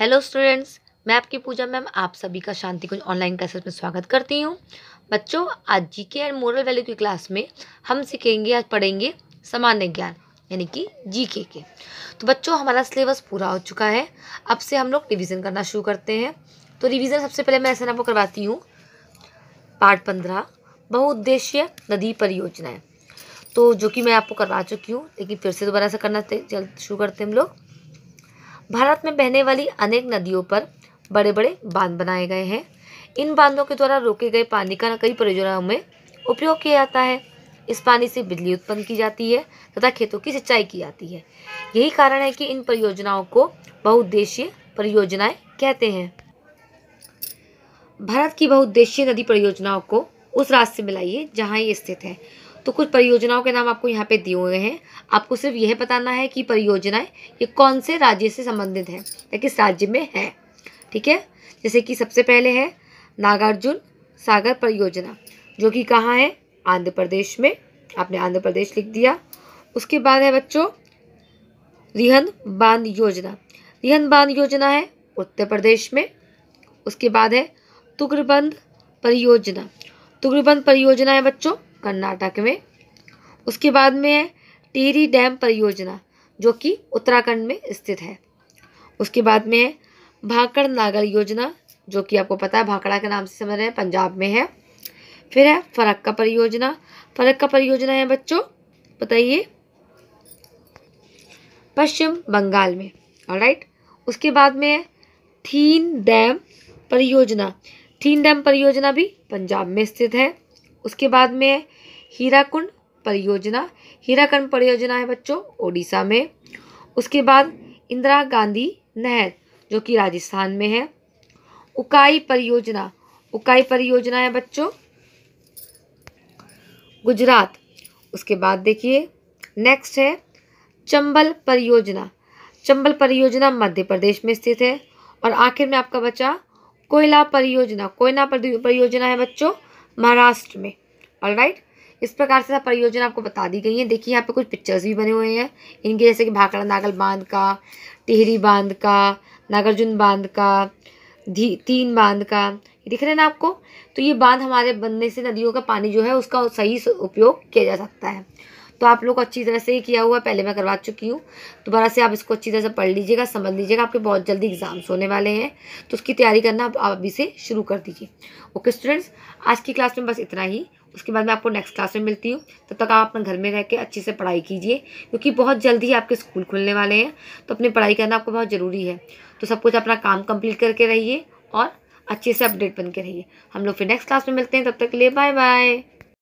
hello students मैं आपकी पूजा ma'am आप सभी का शांति कुंज ऑनलाइन क्लासेस में स्वागत करती हूँ बच्चों आज G K and moral value की क्लास में हम सीखेंगे आज पढ़ेंगे सामान्य ज्ञान यानी कि जी के के तो बच्चों हमारा सिलेबस पूरा हो चुका है अब से हम लोग रिविज़न करना शुरू करते हैं तो रिविज़न सबसे पहले मैं ऐसा आपको करवाती हूँ पार्ट पंद्रह बहुउद्देश्य नदी परियोजनाएँ तो जो कि मैं आपको करवा चुकी हूँ लेकिन फिर से दोबारा से करना शुरू करते हैं हम लोग भारत में बहने वाली अनेक नदियों पर बड़े बड़े बांध बनाए गए हैं इन बांधों के द्वारा रोके गए पानी का कई परियोजनाओं में उपयोग किया जाता है इस पानी से बिजली उत्पन्न की जाती है तथा खेतों की सिंचाई की जाती है यही कारण है कि इन परियोजनाओं को बहुउद्देशीय परियोजनाएं कहते हैं भारत की बहुउद्देशीय नदी परियोजनाओं को उस राज्य से मिलाइए जहाँ ये स्थित है तो कुछ परियोजनाओं के नाम आपको यहाँ पे दिए हुए हैं आपको सिर्फ यह बताना है कि परियोजनाएं ये कौन से राज्य से संबंधित हैं या किस राज्य में है ठीक है जैसे कि सबसे पहले है नागार्जुन सागर परियोजना जो कि कहाँ है आंध्र प्रदेश में आपने आंध्र प्रदेश लिख दिया उसके बाद है बच्चों रिहन बांध योजना रिहन बांध योजना है उत्तर प्रदेश में उसके बाद है तुग्रबंद परियोजना तुग्रबंद परियोजना है बच्चों कर्नाटक में उसके बाद में है टीरी डैम परियोजना जो कि उत्तराखंड में स्थित है उसके बाद में है भाकड़ नागर योजना जो कि आपको पता है भाकड़ा के नाम से समझ रहे हैं पंजाब में है फिर है फरक्का परियोजना फरक्का परियोजना है बच्चों बताइए पश्चिम बंगाल में राइट उसके बाद में है थीन डैम परियोजना थीन डैम परियोजना भी पंजाब में स्थित है उसके बाद में हीराकुंड परियोजना हीराकुंड परियोजना है बच्चों ओडिशा में उसके बाद इंदिरा गांधी नहर जो कि राजस्थान में है उकाई परियोजना उकाई परियोजना है बच्चों गुजरात उसके बाद देखिए नेक्स्ट है चंबल परियोजना चंबल परियोजना मध्य प्रदेश में स्थित है और आखिर में आपका बच्चा कोयला परियोजना कोयला परियोजना है बच्चों महाराष्ट्र में ऑल राइट इस प्रकार से परियोजना आपको बता दी गई है देखिए यहाँ पे कुछ पिक्चर्स भी बने हुए हैं इनके जैसे कि भाखड़ा नागल बांध का टिहरी बांध का नागार्जुन बांध का धी तीन बांध का दिख रहे हैं ना आपको तो ये बांध हमारे बनने से नदियों का पानी जो है उसका सही उपयोग किया जा सकता है तो आप लोग को अच्छी तरह से ही किया हुआ पहले मैं करवा चुकी हूँ दोबारा से आप इसको अच्छी तरह से पढ़ लीजिएगा समझ लीजिएगा आपके बहुत जल्दी एग्जाम्स होने वाले हैं तो उसकी तैयारी करना आप अभी से शुरू कर दीजिए ओके स्टूडेंट्स आज की क्लास में बस इतना ही उसके बाद मैं आपको नेक्स्ट क्लास में मिलती हूँ तब तक आप अपने घर में रह के अच्छे से पढ़ाई कीजिए क्योंकि बहुत जल्दी ही आपके स्कूल खुलने वाले हैं तो अपनी पढ़ाई करना आपको बहुत ज़रूरी है तो सब कुछ अपना काम कंप्लीट करके रहिए और अच्छे से अपडेट बन के रहिए हम लोग फिर नेक्स्ट क्लास में मिलते हैं तब तक के लिए बाय बाय